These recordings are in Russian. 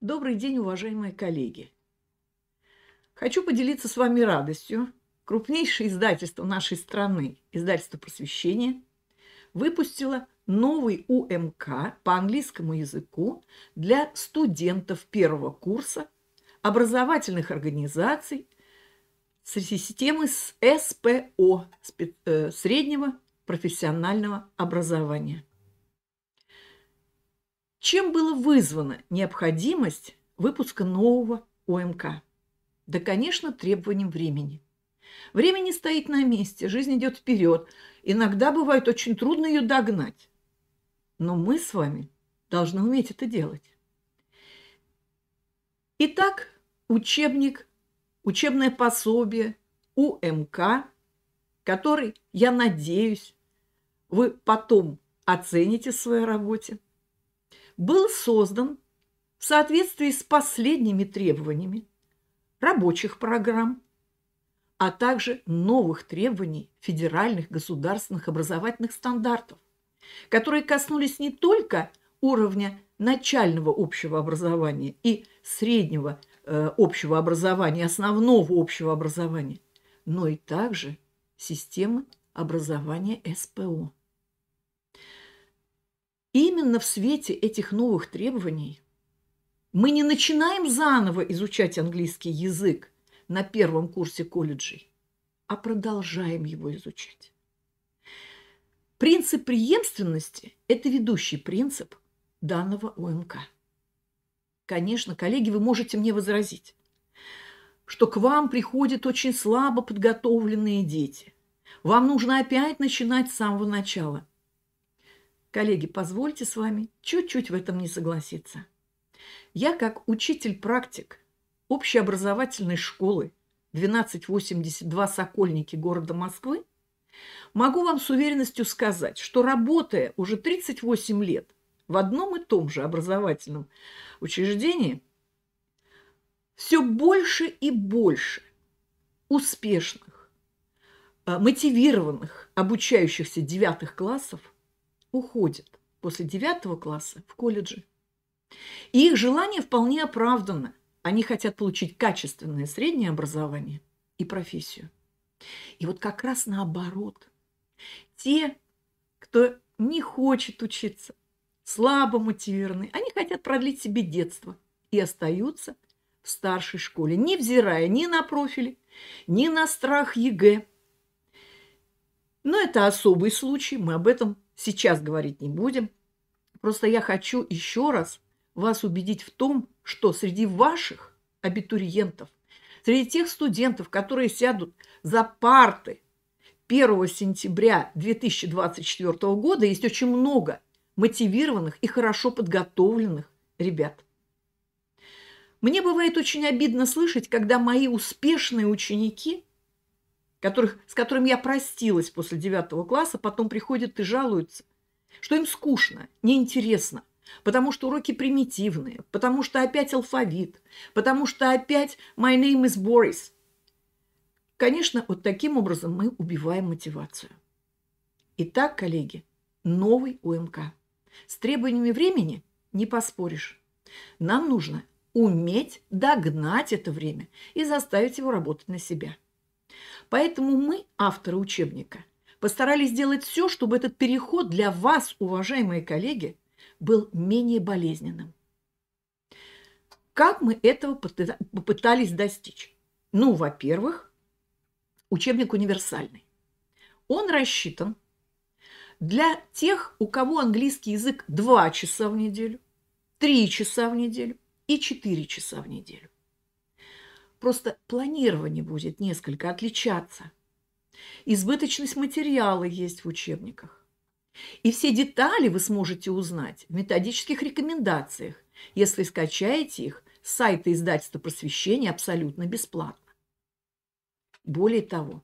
Добрый день, уважаемые коллеги! Хочу поделиться с вами радостью. Крупнейшее издательство нашей страны, издательство просвещения, выпустило новый УМК по английскому языку для студентов первого курса образовательных организаций с системы СПО, э, среднего профессионального образования. Чем была вызвана необходимость выпуска нового ОМК? Да, конечно, требованием времени. Время не стоит на месте, жизнь идет вперед. Иногда бывает очень трудно ее догнать. Но мы с вами должны уметь это делать. Итак, учебник, учебное пособие УМК, который, я надеюсь, вы потом оцените в своей работе – был создан в соответствии с последними требованиями рабочих программ, а также новых требований федеральных государственных образовательных стандартов, которые коснулись не только уровня начального общего образования и среднего э, общего образования, основного общего образования, но и также системы образования СПО именно в свете этих новых требований мы не начинаем заново изучать английский язык на первом курсе колледжей, а продолжаем его изучать. Принцип преемственности – это ведущий принцип данного ОМК. Конечно, коллеги, вы можете мне возразить, что к вам приходят очень слабо подготовленные дети. Вам нужно опять начинать с самого начала. Коллеги, позвольте с вами чуть-чуть в этом не согласиться. Я как учитель-практик общеобразовательной школы 1282 «Сокольники» города Москвы могу вам с уверенностью сказать, что работая уже 38 лет в одном и том же образовательном учреждении, все больше и больше успешных, э, мотивированных обучающихся девятых классов – уходят после девятого класса в колледжи. И их желание вполне оправдано. Они хотят получить качественное среднее образование и профессию. И вот как раз наоборот. Те, кто не хочет учиться, слабо мотивированы, они хотят продлить себе детство и остаются в старшей школе, невзирая ни на профили, ни на страх ЕГЭ. Но это особый случай, мы об этом сейчас говорить не будем. Просто я хочу еще раз вас убедить в том, что среди ваших абитуриентов, среди тех студентов, которые сядут за парты 1 сентября 2024 года, есть очень много мотивированных и хорошо подготовленных ребят. Мне бывает очень обидно слышать, когда мои успешные ученики которых, с которыми я простилась после девятого класса, потом приходят и жалуются, что им скучно, неинтересно, потому что уроки примитивные, потому что опять алфавит, потому что опять «my name is Boris». Конечно, вот таким образом мы убиваем мотивацию. Итак, коллеги, новый УМК. С требованиями времени не поспоришь. Нам нужно уметь догнать это время и заставить его работать на себя – Поэтому мы, авторы учебника, постарались сделать все, чтобы этот переход для вас, уважаемые коллеги, был менее болезненным. Как мы этого попытались достичь? Ну, во-первых, учебник универсальный. Он рассчитан для тех, у кого английский язык 2 часа в неделю, 3 часа в неделю и 4 часа в неделю. Просто планирование будет несколько отличаться. Избыточность материала есть в учебниках. И все детали вы сможете узнать в методических рекомендациях, если скачаете их с сайта издательства просвещения абсолютно бесплатно. Более того,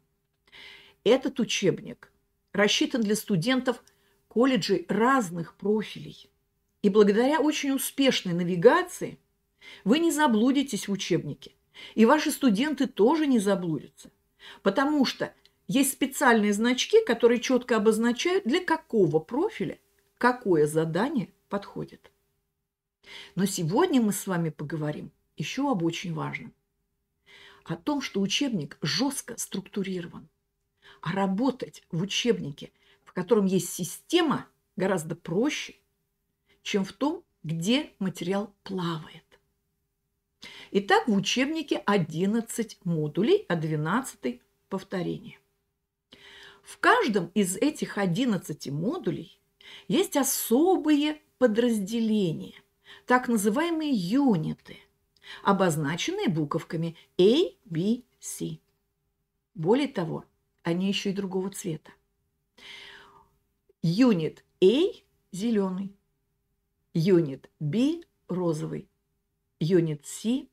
этот учебник рассчитан для студентов колледжей разных профилей. И благодаря очень успешной навигации вы не заблудитесь в учебнике – и ваши студенты тоже не заблудятся. Потому что есть специальные значки, которые четко обозначают, для какого профиля какое задание подходит. Но сегодня мы с вами поговорим еще об очень важном. О том, что учебник жестко структурирован. А работать в учебнике, в котором есть система, гораздо проще, чем в том, где материал плавает. Итак, в учебнике 11 модулей, а 12 – повторение. В каждом из этих 11 модулей есть особые подразделения, так называемые юниты, обозначенные буковками A, B, C. Более того, они еще и другого цвета. Юнит A – зеленый, юнит B – розовый, юнит C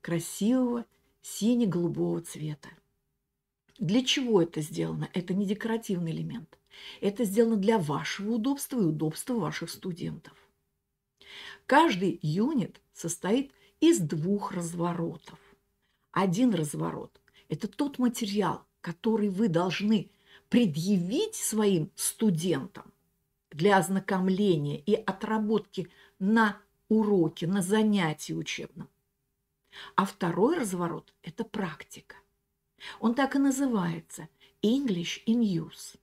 красивого сине-голубого цвета. Для чего это сделано? Это не декоративный элемент. Это сделано для вашего удобства и удобства ваших студентов. Каждый юнит состоит из двух разворотов. Один разворот – это тот материал, который вы должны предъявить своим студентам для ознакомления и отработки на уроке, на занятии учебном. А второй разворот – это практика. Он так и называется – English in Use.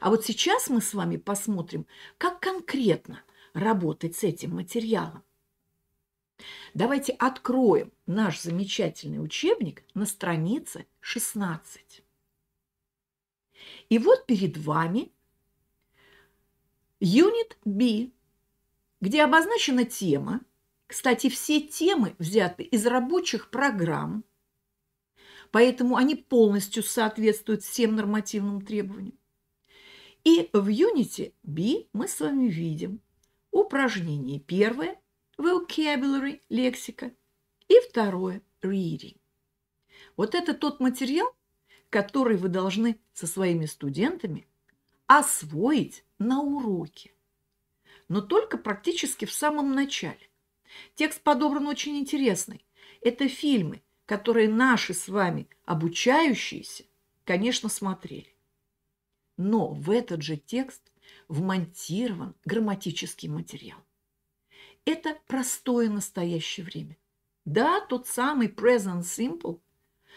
А вот сейчас мы с вами посмотрим, как конкретно работать с этим материалом. Давайте откроем наш замечательный учебник на странице 16. И вот перед вами Unit B, где обозначена тема – кстати, все темы взяты из рабочих программ, поэтому они полностью соответствуют всем нормативным требованиям. И в Unity B мы с вами видим упражнение первое – vocabulary, лексика, и второе – reading. Вот это тот материал, который вы должны со своими студентами освоить на уроке, но только практически в самом начале. Текст подобран очень интересный. Это фильмы, которые наши с вами обучающиеся, конечно, смотрели. Но в этот же текст вмонтирован грамматический материал. Это простое настоящее время. Да, тот самый present simple,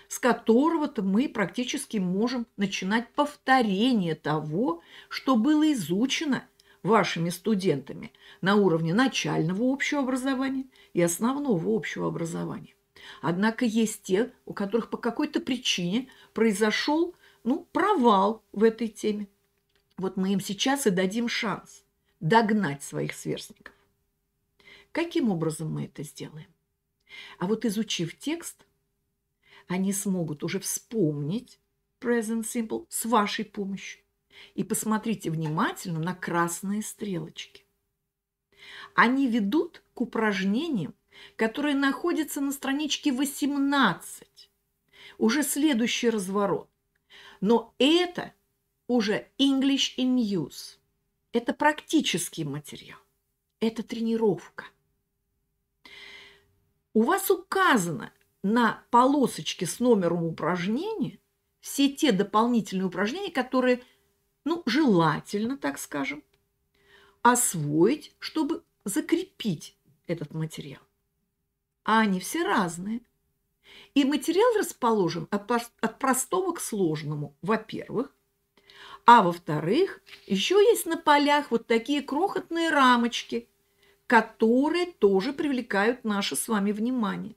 с которого-то мы практически можем начинать повторение того, что было изучено – вашими студентами на уровне начального общего образования и основного общего образования. Однако есть те, у которых по какой-то причине произошел ну, провал в этой теме. Вот мы им сейчас и дадим шанс догнать своих сверстников. Каким образом мы это сделаем? А вот изучив текст, они смогут уже вспомнить present simple с вашей помощью и посмотрите внимательно на красные стрелочки. Они ведут к упражнениям, которые находятся на страничке 18. Уже следующий разворот. Но это уже English in Use. Это практический материал. Это тренировка. У вас указано на полосочке с номером упражнения все те дополнительные упражнения, которые – ну, желательно, так скажем, освоить, чтобы закрепить этот материал. А они все разные. И материал расположен от, простого к сложному, во-первых. А во-вторых, еще есть на полях вот такие крохотные рамочки, которые тоже привлекают наше с вами внимание.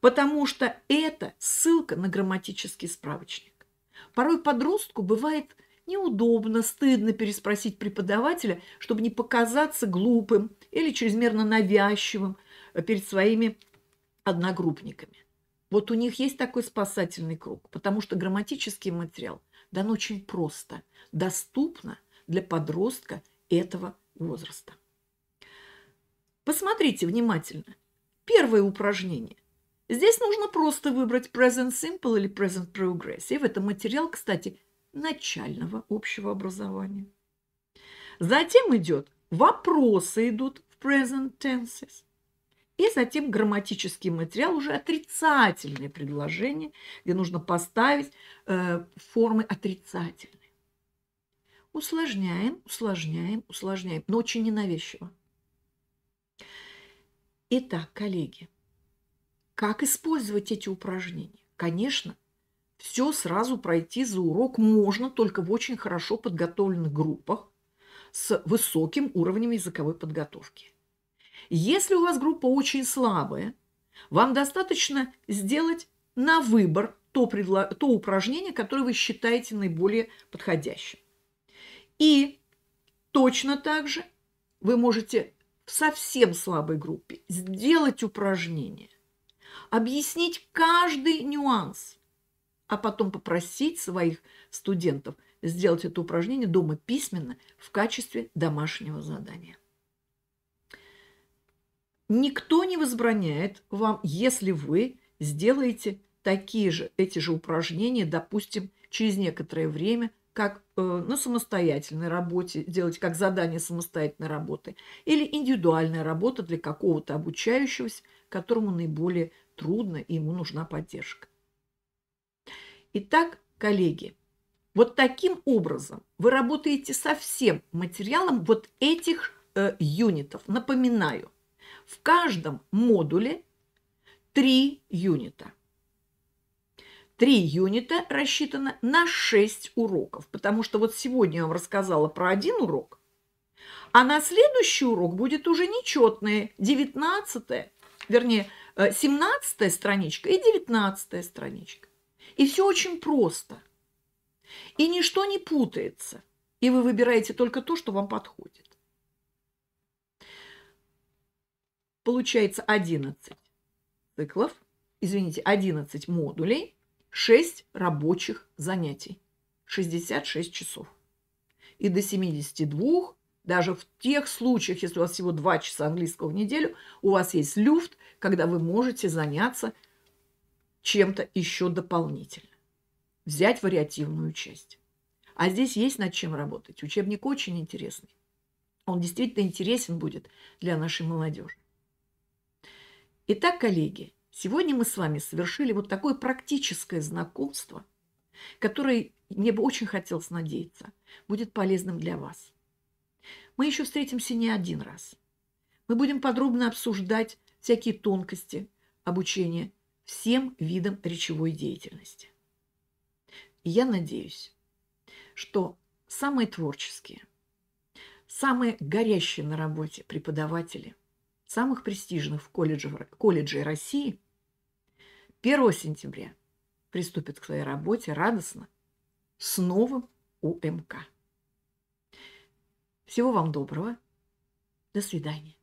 Потому что это ссылка на грамматический справочник. Порой подростку бывает – Неудобно, стыдно переспросить преподавателя, чтобы не показаться глупым или чрезмерно навязчивым э, перед своими одногруппниками. Вот у них есть такой спасательный круг, потому что грамматический материал дан очень просто, доступно для подростка этого возраста. Посмотрите внимательно. Первое упражнение. Здесь нужно просто выбрать Present Simple или Present Progress. И в этом материал, кстати, начального общего образования. Затем идет вопросы идут в present tenses. И затем грамматический материал, уже отрицательные предложения, где нужно поставить э, формы отрицательные. Усложняем, усложняем, усложняем, но очень ненавязчиво. Итак, коллеги, как использовать эти упражнения? Конечно, все сразу пройти за урок можно только в очень хорошо подготовленных группах с высоким уровнем языковой подготовки. Если у вас группа очень слабая, вам достаточно сделать на выбор то, предло... то упражнение, которое вы считаете наиболее подходящим. И точно так же вы можете в совсем слабой группе сделать упражнение, объяснить каждый нюанс – а потом попросить своих студентов сделать это упражнение дома письменно в качестве домашнего задания. Никто не возбраняет вам, если вы сделаете такие же, эти же упражнения, допустим, через некоторое время, как э, на самостоятельной работе, делать как задание самостоятельной работы, или индивидуальная работа для какого-то обучающегося, которому наиболее трудно и ему нужна поддержка. Итак, коллеги, вот таким образом вы работаете со всем материалом вот этих э, юнитов. Напоминаю, в каждом модуле три юнита. Три юнита рассчитано на 6 уроков, потому что вот сегодня я вам рассказала про один урок, а на следующий урок будет уже нечетное, 19 вернее, 17 э, страничка и 19 страничка. И все очень просто. И ничто не путается. И вы выбираете только то, что вам подходит. Получается 11 циклов, извините, 11 модулей, 6 рабочих занятий, 66 часов. И до 72 даже в тех случаях, если у вас всего 2 часа английского в неделю, у вас есть люфт, когда вы можете заняться чем-то еще дополнительно. Взять вариативную часть. А здесь есть над чем работать. Учебник очень интересный. Он действительно интересен будет для нашей молодежи. Итак, коллеги, сегодня мы с вами совершили вот такое практическое знакомство, которое, мне бы очень хотелось надеяться, будет полезным для вас. Мы еще встретимся не один раз. Мы будем подробно обсуждать всякие тонкости обучения всем видам речевой деятельности. И я надеюсь, что самые творческие, самые горящие на работе преподаватели самых престижных в колледжей России 1 сентября приступят к своей работе радостно с новым УМК. Всего вам доброго. До свидания.